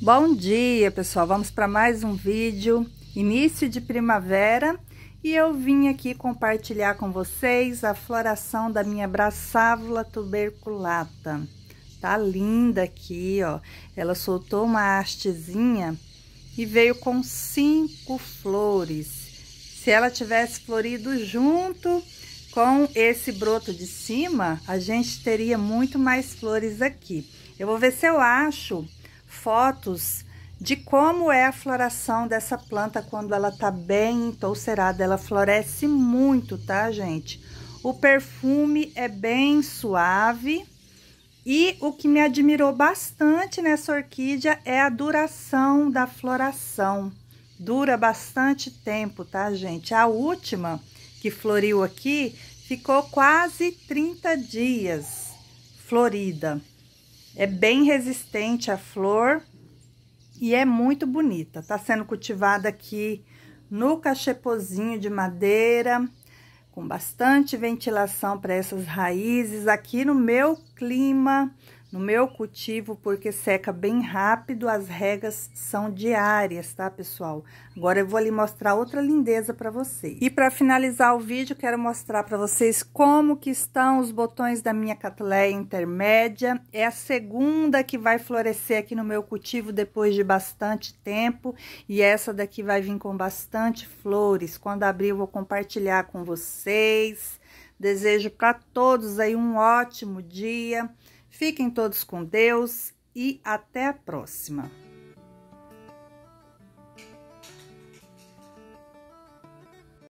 Bom dia pessoal, vamos para mais um vídeo, início de primavera e eu vim aqui compartilhar com vocês a floração da minha braçávula tuberculata. Tá linda aqui, ó, ela soltou uma hastezinha e veio com cinco flores. Se ela tivesse florido junto com esse broto de cima, a gente teria muito mais flores aqui. Eu vou ver se eu acho fotos de como é a floração dessa planta quando ela tá bem toucerada. Ela floresce muito, tá, gente? O perfume é bem suave. E o que me admirou bastante nessa orquídea é a duração da floração. Dura bastante tempo, tá, gente? A última que floriu aqui ficou quase 30 dias florida. É bem resistente à flor e é muito bonita. Tá sendo cultivada aqui no cachepozinho de madeira, com bastante ventilação para essas raízes, aqui no meu clima no meu cultivo, porque seca bem rápido, as regas são diárias, tá, pessoal? Agora eu vou ali mostrar outra lindeza para vocês. E para finalizar o vídeo, quero mostrar para vocês como que estão os botões da minha catleia intermédia. É a segunda que vai florescer aqui no meu cultivo depois de bastante tempo. E essa daqui vai vir com bastante flores. Quando abrir, eu vou compartilhar com vocês. Desejo para todos aí um ótimo dia. Fiquem todos com Deus e até a próxima!